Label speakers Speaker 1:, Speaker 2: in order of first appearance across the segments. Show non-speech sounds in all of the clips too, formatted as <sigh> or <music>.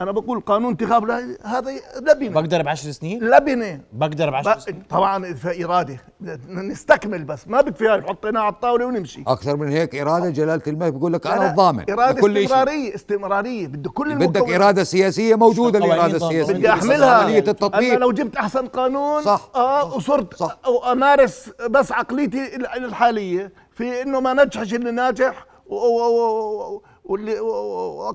Speaker 1: انا بقول قانون انتخاب هذا لبنه بقدر بعشر سنين لبنه بقدر بعشر سنين طبعا في اراده نستكمل بس ما بكفي هاي حطيناها على الطاوله ونمشي
Speaker 2: اكثر من هيك اراده جلاله الملك بيقول لك انا الضامن اراده بكل استمراريه
Speaker 1: شيء. استمراريه بده كل بدك اراده
Speaker 2: سياسيه موجوده الاراده السياسيه بدي احملها عمليه يعني. التطبيق انا لو
Speaker 1: جبت احسن قانون صح اه وصرت صح وامارس بس عقليتي الحاليه في انه ما نجحش اللي ناجح واللي و...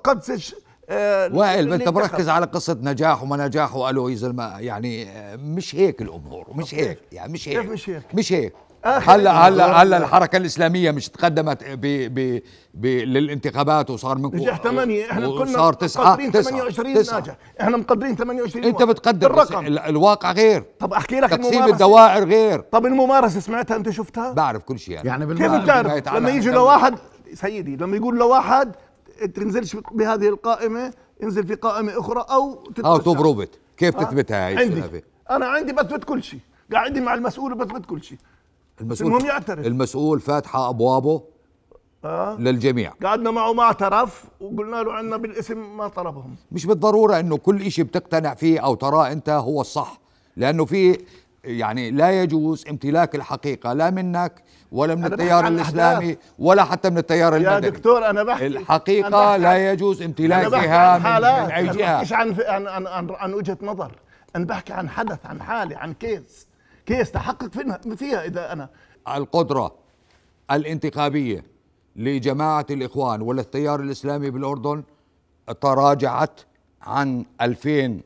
Speaker 1: آه، وائل انت مركز على
Speaker 2: قصه نجاح وما نجاح يا زلمه يعني آه، مش هيك الامور مش هيك يعني مش هيك كيف مش هيك مش هيك آه، هلا يعني هلا هلا الحركه الاسلاميه مش تقدمت ب ب ب للانتخابات وصار منكم نجاح ثمانيه احنا كنا صار تسعه مقدرين 28 تسعة ناجح احنا مقدرين 28 انت بتقدر الرقم الواقع غير طب احكي لك تقسيم الممارسة. الدوائر غير طب الممارسه سمعتها انت شفتها؟ بعرف كل شيء يعني, يعني كيف بتعرف لما يجي لواحد
Speaker 1: سيدي لما يقول لواحد تنزلش بهذه القائمه انزل في قائمه اخرى او اه أو بروفيت كيف تثبتها هاي عندي انا عندي بثبت كل شيء قاعد مع المسؤول وبثبت كل شيء
Speaker 2: المسؤول المهم يعترف المسؤول فاتحه ابوابه آه. للجميع قعدنا معه ما اعترف وقلنا له عنا بالاسم ما طلبهم مش بالضروره انه كل شيء بتقتنع فيه او تراه انت هو الصح لانه في يعني لا يجوز امتلاك الحقيقة لا منك ولا من التيار الإسلامي ولا حتى من التيار المدني يا دكتور أنا بحكي الحقيقة أنا بحكي لا يجوز امتلاكها من, أي جهة أنا عن,
Speaker 1: عن, عن, عن, عن وجهة نظر أنا بحكي عن حدث عن حالة عن كيس
Speaker 2: كيس تحقق فيها إذا أنا القدرة الانتخابية لجماعة الإخوان ولا التيار الإسلامي بالأردن تراجعت عن 2000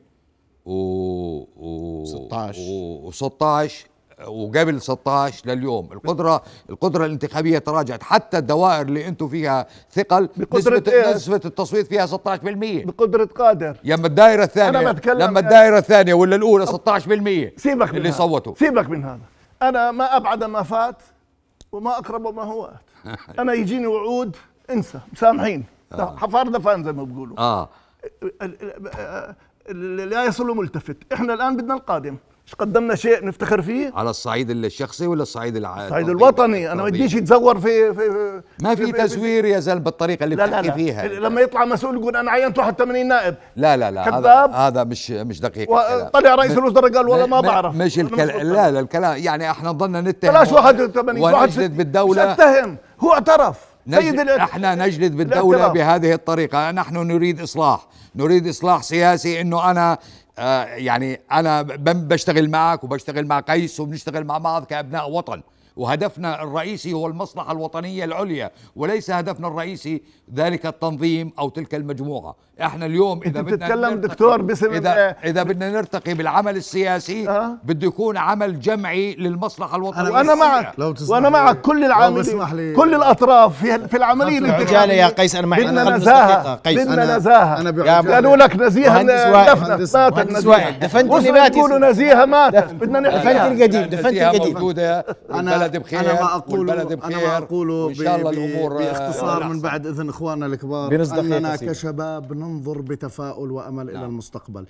Speaker 2: و 16 و 16 وقبل 16 لليوم القدره القدره الانتخابيه تراجعت حتى الدوائر اللي انتم فيها ثقل بقدرة نسبه إيه؟ نسبه التصويت فيها 16% بقدره قادر لما الدائره الثانيه أنا بتكلم لما الدائره الثانيه ولا الاولى 16% سيبك من اللي صوتوا سيبك من هذا
Speaker 1: انا ما ابعد ما فات وما اقرب ما هو ات <laughs> انا يجيني وعود انسى مسامحين آه. حفار دفان زي ما بيقولوا اه لا يصل ملتفت احنا الان بدنا القادم مش قدمنا شيء نفتخر
Speaker 2: فيه على الصعيد الشخصي ولا الصعيد العالمي الصعيد الوطني انا ما بديش يتزور في, في, في ما في, في تزوير يا زلمه بالطريقه اللي لا بتحكي لا لا. فيها لما يطلع مسؤول يقول انا عينت 81 نائب لا لا لا كذاب هذا, هذا مش مش دقيق طلع رئيس الوزراء قال والله ما بعرف مش الكلام لا لا الكلام يعني احنا ضلنا نتهم بلاش 81 واحد بالدوله اتهم هو اعترف
Speaker 1: سيد احنا
Speaker 2: نجلد بالدولة الاعتبار. بهذه الطريقة نحن نريد إصلاح نريد إصلاح سياسي أنه أنا آه يعني أنا بشتغل معك وبشتغل مع قيس وبنشتغل مع بعض كأبناء وطن وهدفنا الرئيسي هو المصلحة الوطنية العليا وليس هدفنا الرئيسي ذلك التنظيم أو تلك المجموعة احنا اليوم إذا بدنا تتكلم دكتور باسم إذا, آه إذا بدنا نرتقي بالعمل السياسي أه؟ بده يكون عمل جمعي للمصلحة الوطنية وأنا معك لو وأنا معك كل العاملين كل
Speaker 1: الأطراف في, في العملية اللي يا قيس أنا معك بدنا نزاهة بدنا نزاهة قالوا يعني لك نزيهة وائل مهندس وائل دفنت اللي مات نزيهة ماتت بدنا نحكي دفنت القديم دفنت يعني القديم موجودة أنا البلد بخير انا ما اقوله انا ما اقول ان شاء الله الامور آه، باختصار من بعد اذن اخواننا الكبار اننا كشباب ننظر بتفاؤل وامل نعم. الى المستقبل